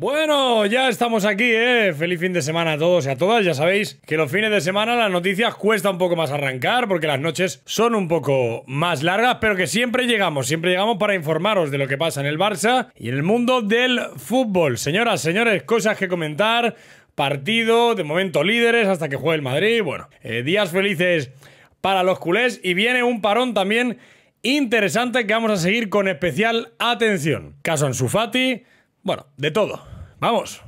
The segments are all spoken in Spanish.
Bueno, ya estamos aquí, ¿eh? Feliz fin de semana a todos y a todas. Ya sabéis que los fines de semana las noticias cuesta un poco más arrancar porque las noches son un poco más largas, pero que siempre llegamos, siempre llegamos para informaros de lo que pasa en el Barça y en el mundo del fútbol. Señoras, señores, cosas que comentar, partido, de momento líderes hasta que juegue el Madrid. Bueno, eh, días felices para los culés y viene un parón también interesante que vamos a seguir con especial atención. Caso en Sufati. Bueno, de todo. ¡Vamos!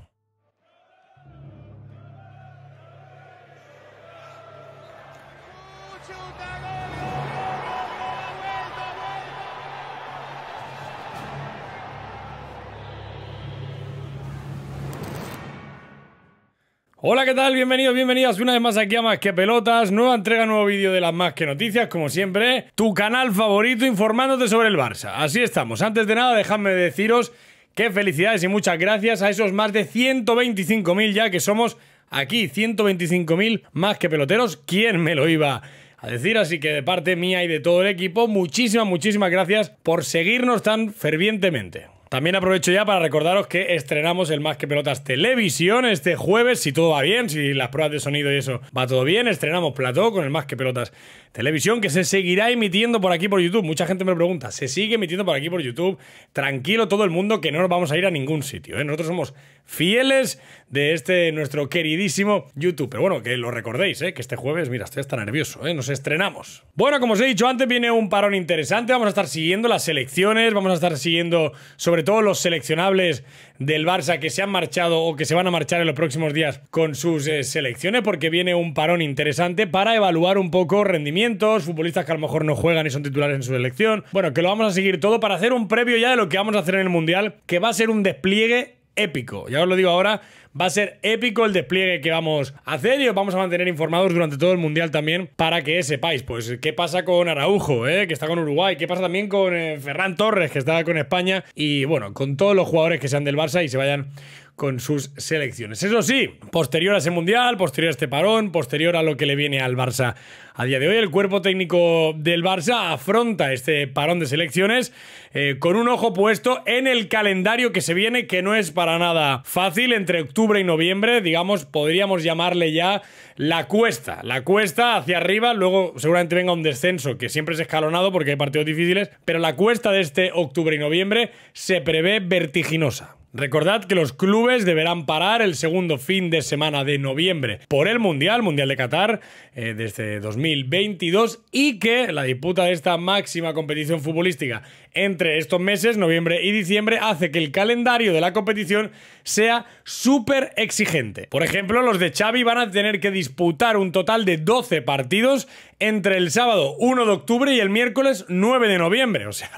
Hola, ¿qué tal? Bienvenidos, bienvenidas una vez más aquí a Más que Pelotas. Nueva entrega, nuevo vídeo de las Más que Noticias, como siempre. Tu canal favorito informándote sobre el Barça. Así estamos. Antes de nada, dejadme deciros Qué felicidades y muchas gracias a esos más de 125.000 ya que somos aquí, 125.000 más que peloteros, ¿quién me lo iba? a decir. Así que de parte mía y de todo el equipo, muchísimas, muchísimas gracias por seguirnos tan fervientemente. También aprovecho ya para recordaros que estrenamos el Más que Pelotas Televisión este jueves, si todo va bien, si las pruebas de sonido y eso va todo bien, estrenamos Plató con el Más que Pelotas Televisión que se seguirá emitiendo por aquí por YouTube. Mucha gente me pregunta, se sigue emitiendo por aquí por YouTube. Tranquilo todo el mundo que no nos vamos a ir a ningún sitio. ¿eh? Nosotros somos fieles de este nuestro queridísimo YouTube. Pero bueno, que lo recordéis, ¿eh? que este jueves, mira, estoy hasta nervioso, ¿eh? nos estrenamos. Bueno, como os he dicho antes, viene un parón interesante. Vamos a estar siguiendo las selecciones, vamos a estar siguiendo sobre todo los seleccionables del Barça que se han marchado o que se van a marchar en los próximos días con sus eh, selecciones, porque viene un parón interesante para evaluar un poco rendimientos, futbolistas que a lo mejor no juegan y son titulares en su selección. Bueno, que lo vamos a seguir todo para hacer un previo ya de lo que vamos a hacer en el Mundial, que va a ser un despliegue épico. Ya os lo digo ahora, va a ser épico el despliegue que vamos a hacer y os vamos a mantener informados durante todo el Mundial también para que sepáis, pues, qué pasa con Araujo, eh, que está con Uruguay, qué pasa también con eh, Ferran Torres, que está con España y, bueno, con todos los jugadores que sean del Barça y se vayan con sus selecciones. Eso sí, posterior a ese Mundial, posterior a este parón, posterior a lo que le viene al Barça a día de hoy, el cuerpo técnico del Barça afronta este parón de selecciones eh, con un ojo puesto en el calendario que se viene, que no es para nada fácil, entre octubre y noviembre, digamos, podríamos llamarle ya la cuesta, la cuesta hacia arriba, luego seguramente venga un descenso, que siempre es escalonado porque hay partidos difíciles, pero la cuesta de este octubre y noviembre se prevé vertiginosa. Recordad que los clubes deberán parar el segundo fin de semana de noviembre por el Mundial, Mundial de Qatar, eh, desde 2022 y que la disputa de esta máxima competición futbolística entre estos meses, noviembre y diciembre, hace que el calendario de la competición sea súper exigente. Por ejemplo, los de Xavi van a tener que disputar un total de 12 partidos entre el sábado 1 de octubre y el miércoles 9 de noviembre. O sea,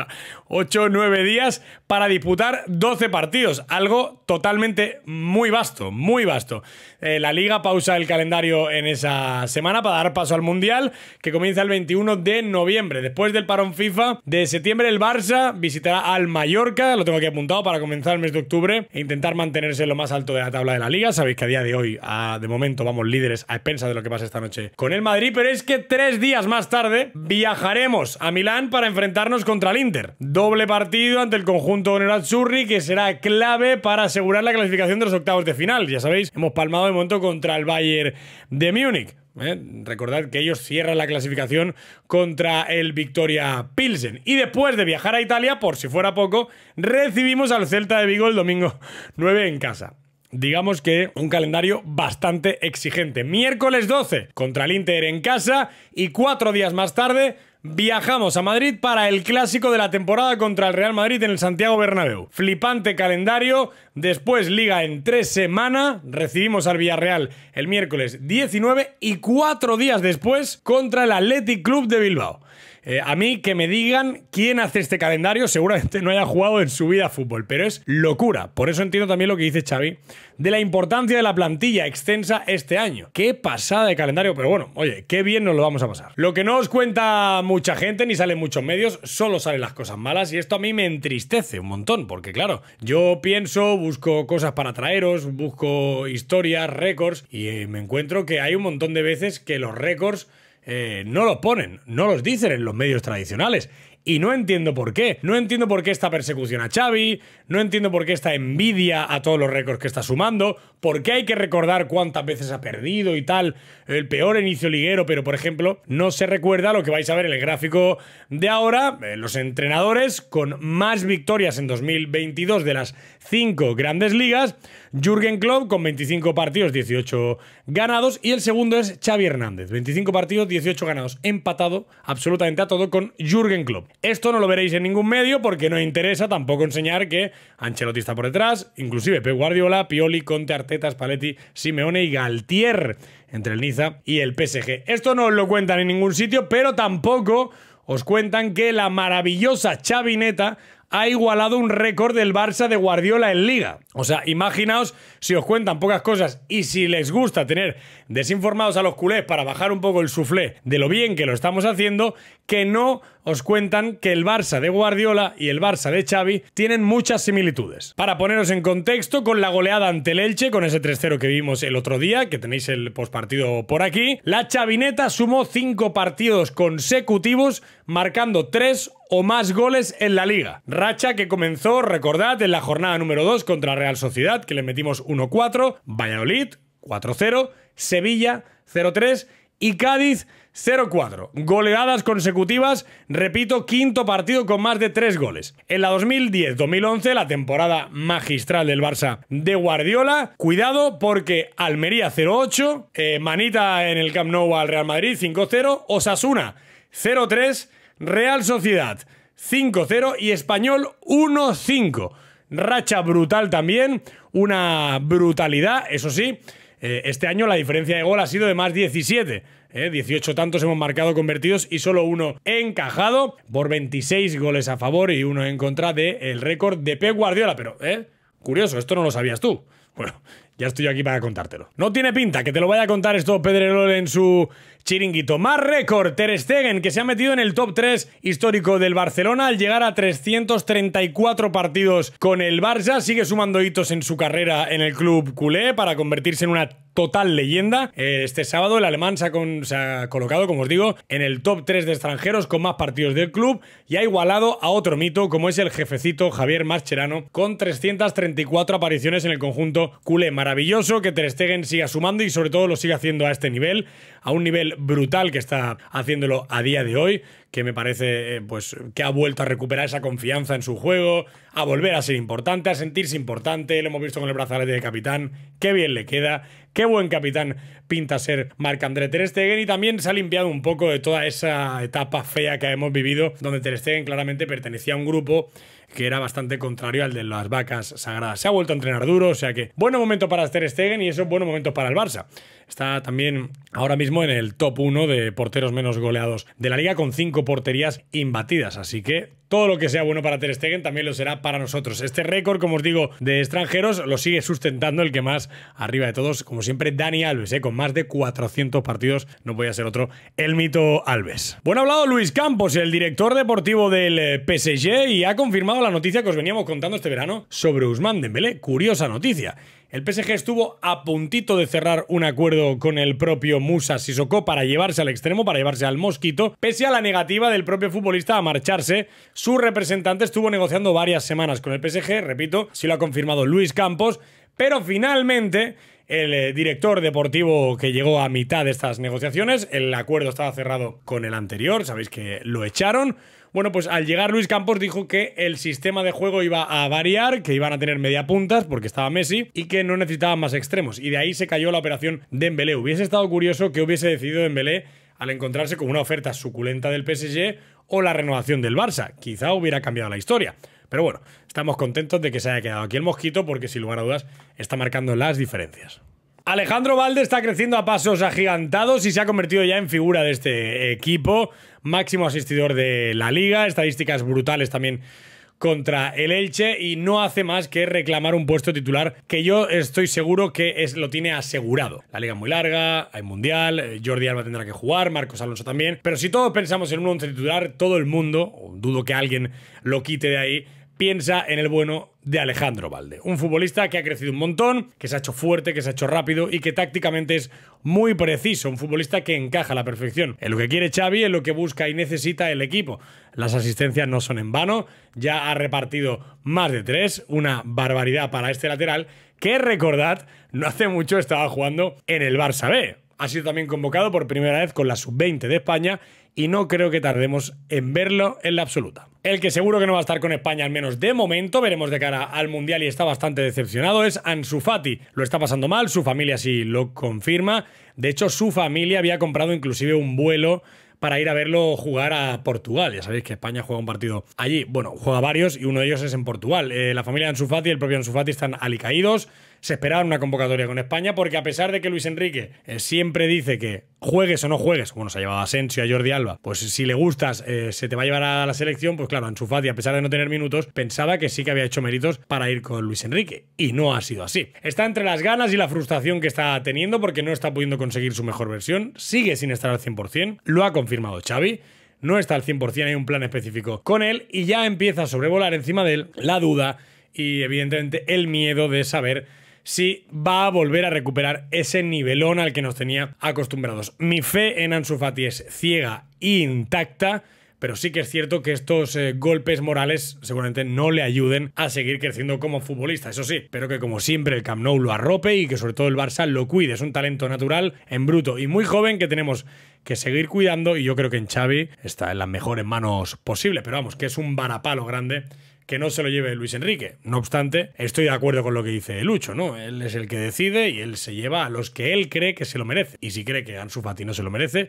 8 o 9 días para disputar 12 partidos. Algo totalmente muy vasto, muy vasto. Eh, la liga pausa el calendario en esa semana para dar paso al Mundial, que comienza el 21 de noviembre. Después del parón FIFA de septiembre, el Barça visitará al Mallorca, lo tengo aquí apuntado para comenzar el mes de octubre e intentar mantenerse en lo más alto de la tabla de la liga. Sabéis que a día de hoy, de momento, vamos líderes a expensas de lo que pasa esta noche con el Madrid, pero es que tres días más tarde viajaremos a Milán para enfrentarnos contra el Inter. Doble partido ante el conjunto Nerazzurri que será clave para asegurar la clasificación de los octavos de final. Ya sabéis, hemos palmado de momento contra el Bayern de Múnich. ¿eh? Recordad que ellos cierran la clasificación contra el Victoria Pilsen. Y después de viajar a Italia, por si fuera poco, recibimos al Celta de Vigo el domingo 9 en casa. Digamos que un calendario bastante exigente. Miércoles 12 contra el Inter en casa y cuatro días más tarde Viajamos a Madrid para el clásico de la temporada contra el Real Madrid en el Santiago Bernabéu. Flipante calendario, después liga en tres semanas, recibimos al Villarreal el miércoles 19 y cuatro días después contra el Athletic Club de Bilbao. Eh, a mí que me digan quién hace este calendario, seguramente no haya jugado en su vida fútbol, pero es locura. Por eso entiendo también lo que dice Xavi de la importancia de la plantilla extensa este año. Qué pasada de calendario, pero bueno, oye, qué bien nos lo vamos a pasar. Lo que no os cuenta mucha gente ni sale en muchos medios, solo salen las cosas malas y esto a mí me entristece un montón, porque claro, yo pienso, busco cosas para traeros, busco historias, récords y me encuentro que hay un montón de veces que los récords eh, no lo ponen, no los dicen en los medios tradicionales. Y no entiendo por qué. No entiendo por qué esta persecución a Xavi, no entiendo por qué esta envidia a todos los récords que está sumando, por qué hay que recordar cuántas veces ha perdido y tal, el peor inicio liguero, pero por ejemplo, no se recuerda lo que vais a ver en el gráfico de ahora, eh, los entrenadores con más victorias en 2022 de las cinco grandes ligas, Jürgen Klopp con 25 partidos, 18 ganados, y el segundo es Xavi Hernández, 25 partidos, 18 ganados, empatado absolutamente a todo con Jürgen Klopp. Esto no lo veréis en ningún medio porque no interesa tampoco enseñar que Ancelotti está por detrás, inclusive Pep Guardiola, Pioli, Conte, Arteta, Spalletti, Simeone y Galtier entre el Niza y el PSG. Esto no os lo cuentan en ningún sitio, pero tampoco os cuentan que la maravillosa chavineta ha igualado un récord del Barça de Guardiola en Liga. O sea, imaginaos si os cuentan pocas cosas y si les gusta tener desinformados a los culés para bajar un poco el suflé de lo bien que lo estamos haciendo, que no os cuentan que el Barça de Guardiola y el Barça de Xavi tienen muchas similitudes. Para poneros en contexto, con la goleada ante el Elche, con ese 3-0 que vimos el otro día, que tenéis el postpartido por aquí, la Chavineta sumó 5 partidos consecutivos, marcando 3 o más goles en la liga. Racha que comenzó, recordad, en la jornada número 2 contra Real Sociedad, que le metimos 1-4, Valladolid 4-0, Sevilla 0-3 y Cádiz 0-4. Goleadas consecutivas, repito, quinto partido con más de 3 goles. En la 2010-2011, la temporada magistral del Barça de Guardiola, cuidado porque Almería 0-8, eh, manita en el Camp Nou al Real Madrid 5-0, Osasuna 0-3 Real Sociedad 5-0 y Español 1-5. Racha brutal también, una brutalidad, eso sí. Eh, este año la diferencia de gol ha sido de más 17. 18 eh, tantos hemos marcado convertidos y solo uno encajado por 26 goles a favor y uno en contra del récord de Pep Guardiola. Pero, eh, curioso, esto no lo sabías tú. Bueno, ya estoy aquí para contártelo. No tiene pinta que te lo vaya a contar esto Pedrerol en su chiringuito. Más récord, Ter Stegen, que se ha metido en el top 3 histórico del Barcelona al llegar a 334 partidos con el Barça. Sigue sumando hitos en su carrera en el club culé para convertirse en una total leyenda. Eh, este sábado el alemán se ha, colocado, como os digo, en el top 3 de extranjeros con más partidos del club y ha igualado a otro mito como es el jefecito Javier Mascherano con 334 apariciones en el conjunto culé. Maravilloso que Ter Stegen siga sumando y sobre todo lo siga haciendo a este nivel a un nivel brutal que está haciéndolo a día de hoy, que me parece eh, pues que ha vuelto a recuperar esa confianza en su juego, a volver a ser importante, a sentirse importante, lo hemos visto con el brazalete de capitán, qué bien le queda, qué buen capitán pinta ser Marc-André Ter Stegen y también se ha limpiado un poco de toda esa etapa fea que hemos vivido donde Ter Stegen claramente pertenecía a un grupo que era bastante contrario al de las vacas sagradas. Se ha vuelto a entrenar duro, o sea que buen momento para Aster Stegen y eso es buen momento para el Barça. Está también ahora mismo en el top 1 de porteros menos goleados de la liga con 5 porterías imbatidas, así que todo lo que sea bueno para Ter Stegen también lo será para nosotros. Este récord, como os digo, de extranjeros lo sigue sustentando el que más arriba de todos, como siempre, Dani Alves, ¿eh? con más de 400 partidos, no podía ser otro, el mito Alves. Bueno, ha hablado Luis Campos, el director deportivo del eh, PSG, y ha confirmado la noticia que os veníamos contando este verano sobre Usman Dembélé. Curiosa noticia. El PSG estuvo a puntito de cerrar un acuerdo con el propio Musa Sissoko para llevarse al extremo, para llevarse al mosquito. Pese a la negativa del propio futbolista a marcharse, su representante estuvo negociando varias semanas con el PSG, repito, si lo ha confirmado Luis Campos, pero finalmente el eh, director deportivo que llegó a mitad de estas negociaciones, el acuerdo estaba cerrado con el anterior, sabéis que lo echaron, bueno, pues al llegar Luis Campos dijo que el sistema de juego iba a variar, que iban a tener media puntas porque estaba Messi y que no necesitaban más extremos. Y de ahí se cayó la operación de Dembélé. Hubiese estado curioso que hubiese decidido Dembélé al encontrarse con una oferta suculenta del PSG o la renovación del Barça. Quizá hubiera cambiado la historia. Pero bueno, estamos contentos de que se haya quedado aquí el mosquito porque sin lugar a dudas está marcando las diferencias. Alejandro Valde está creciendo a pasos agigantados y se ha convertido ya en figura de este equipo máximo asistidor de la liga, estadísticas brutales también contra el Elche y no hace más que reclamar un puesto titular que yo estoy seguro que es, lo tiene asegurado. La liga es muy larga, hay mundial, eh, Jordi Alba tendrá que jugar, Marcos Alonso también, pero si todos pensamos en un once titular, todo el mundo, dudo que alguien lo quite de ahí, piensa en el bueno de Alejandro Valde. Un futbolista que ha crecido un montón, que se ha hecho fuerte, que se ha hecho rápido y que tácticamente es muy preciso. Un futbolista que encaja a la perfección en lo que quiere Xavi, en lo que busca y necesita el equipo. Las asistencias no son en vano, ya ha repartido más de tres, una barbaridad para este lateral que recordad, no hace mucho estaba jugando en el Barça B. Ha sido también convocado por primera vez con la sub-20 de España y no creo que tardemos en verlo en la absoluta. El que seguro que no va a estar con España, al menos de momento, veremos de cara al Mundial y está bastante decepcionado, es Ansu Fati. Lo está pasando mal, su familia sí lo confirma. De hecho, su familia había comprado inclusive un vuelo para ir a verlo jugar a Portugal. Ya sabéis que España juega un partido allí. Bueno, juega varios y uno de ellos es en Portugal. Eh, la familia de Ansu Fati y el propio Ansu Fati están alicaídos se esperaba una convocatoria con España, porque a pesar de que Luis Enrique eh, siempre dice que juegues o no juegues, bueno, se ha llevado a Asensio, a Jordi Alba, pues si le gustas, eh, se te va a llevar a la selección, pues claro, Ansu Fati, a pesar de no tener minutos, pensaba que sí que había hecho méritos para ir con Luis Enrique, y no ha sido así. Está entre las ganas y la frustración que está teniendo porque no está pudiendo conseguir su mejor versión, sigue sin estar al 100%, lo ha confirmado Xavi, no está al 100%, hay un plan específico con él y ya empieza a sobrevolar encima de él la duda y evidentemente el miedo de saber si va a volver a recuperar ese nivelón al que nos tenía acostumbrados. Mi fe en Ansu Fati es ciega e intacta, pero sí que es cierto que estos eh, golpes morales seguramente no le ayuden a seguir creciendo como futbolista, eso sí, pero que como siempre el Camp Nou lo arrope y que sobre todo el Barça lo cuide, es un talento natural en bruto y muy joven que tenemos que seguir cuidando y yo creo que en Xavi está en las mejores manos posibles, pero vamos, que es un varapalo grande que no se lo lleve Luis Enrique. No obstante, estoy de acuerdo con lo que dice Lucho, ¿no? Él es el que decide y él se lleva a los que él cree que se lo merece. Y si cree que Ansu Fati no se lo merece,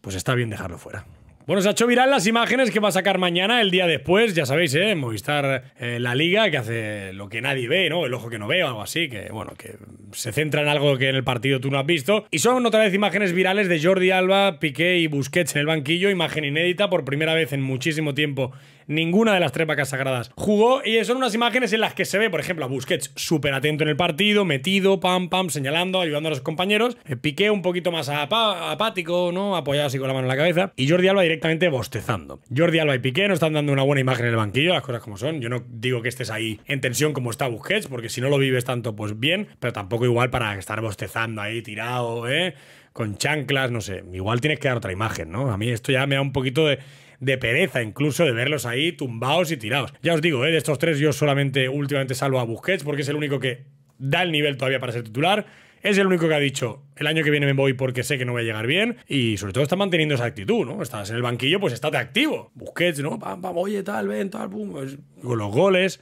pues está bien dejarlo fuera. Bueno, se ha hecho viral las imágenes que va a sacar mañana, el día después, ya sabéis, ¿eh? Movistar eh, La Liga, que hace lo que nadie ve, ¿no? El ojo que no ve o algo así, que bueno, que se centra en algo que en el partido tú no has visto. Y son otra vez imágenes virales de Jordi Alba, Piqué y Busquets en el banquillo, imagen inédita por primera vez en muchísimo tiempo ninguna de las tres vacas sagradas jugó y son unas imágenes en las que se ve, por ejemplo, a Busquets súper atento en el partido, metido, pam, pam, señalando, ayudando a los compañeros. Eh, Piqué un poquito más apático, ¿no? Apoyado así con la mano en la cabeza. Y Jordi Alba directamente bostezando. Jordi Alba y Piqué no están dando una buena imagen en el banquillo, las cosas como son. Yo no digo que estés ahí en tensión como está Busquets, porque si no lo vives tanto, pues bien, pero tampoco igual para estar bostezando ahí tirado, ¿eh? con chanclas, no sé. Igual tienes que dar otra imagen, ¿no? A mí esto ya me da un poquito de de pereza incluso de verlos ahí tumbados y tirados. Ya os digo, ¿eh? de estos tres yo solamente últimamente salvo a Busquets porque es el único que da el nivel todavía para ser titular. Es el único que ha dicho, el año que viene me voy porque sé que no voy a llegar bien. Y sobre todo está manteniendo esa actitud, ¿no? Estás en el banquillo, pues estás activo. Busquets, ¿no? Pam, oye, tal, ven, tal, pum. Con los goles.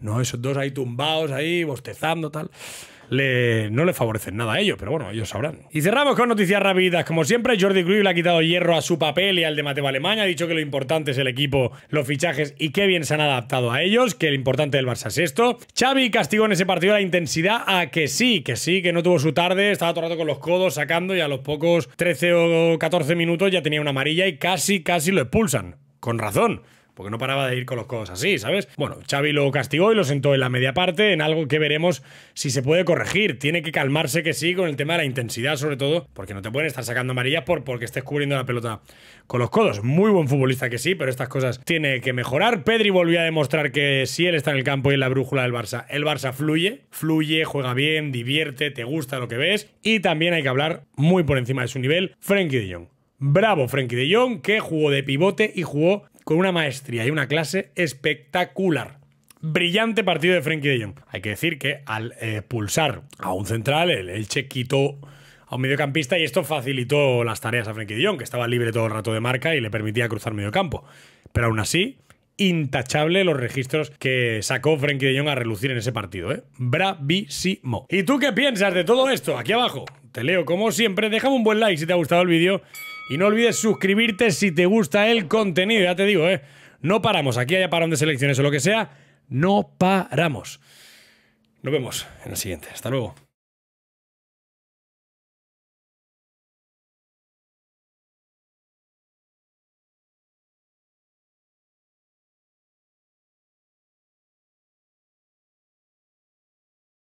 No, esos dos ahí tumbados, ahí, bostezando, tal no le favorecen nada a ellos, pero bueno, ellos sabrán. Y cerramos con noticias rápidas. Como siempre, Jordi Cruyff le ha quitado hierro a su papel y al de Mateo Alemania. Ha dicho que lo importante es el equipo, los fichajes y qué bien se han adaptado a ellos, que lo importante del Barça es esto. Xavi castigó en ese partido la intensidad a que sí, que sí, que no tuvo su tarde, estaba todo rato con los codos sacando y a los pocos 13 o 14 minutos ya tenía una amarilla y casi, casi lo expulsan. Con razón porque no paraba de ir con los codos así, ¿sabes? Bueno, Xavi lo castigó y lo sentó en la media parte, en algo que veremos si se puede corregir. Tiene que calmarse que sí con el tema de la intensidad, sobre todo, porque no te pueden estar sacando amarillas por porque estés cubriendo la pelota con los codos. Muy buen futbolista que sí, pero estas cosas tiene que mejorar. Pedri volvió a demostrar que si él está en el campo y en la brújula del Barça, el Barça fluye, fluye, juega bien, divierte, te gusta lo que ves y también hay que hablar muy por encima de su nivel, Frenkie de Jong. Bravo Frenkie de Jong, que jugó de pivote y jugó con una maestría y una clase espectacular. Brillante partido de Frenkie de Jong. Hay que decir que al eh, pulsar a un central, el Elche quitó a un mediocampista y esto facilitó las tareas a Frenkie de Jong, que estaba libre todo el rato de marca y le permitía cruzar mediocampo. Pero aún así, intachable los registros que sacó Frenkie de Jong a relucir en ese partido. ¿eh? Bravísimo. ¿Y tú qué piensas de todo esto? Aquí abajo. Te leo como siempre. Deja un buen like si te ha gustado el vídeo. Y no olvides suscribirte si te gusta el contenido. Ya te digo, ¿eh? No paramos. Aquí haya parón de selecciones o lo que sea. No paramos. Nos vemos en el siguiente. Hasta luego.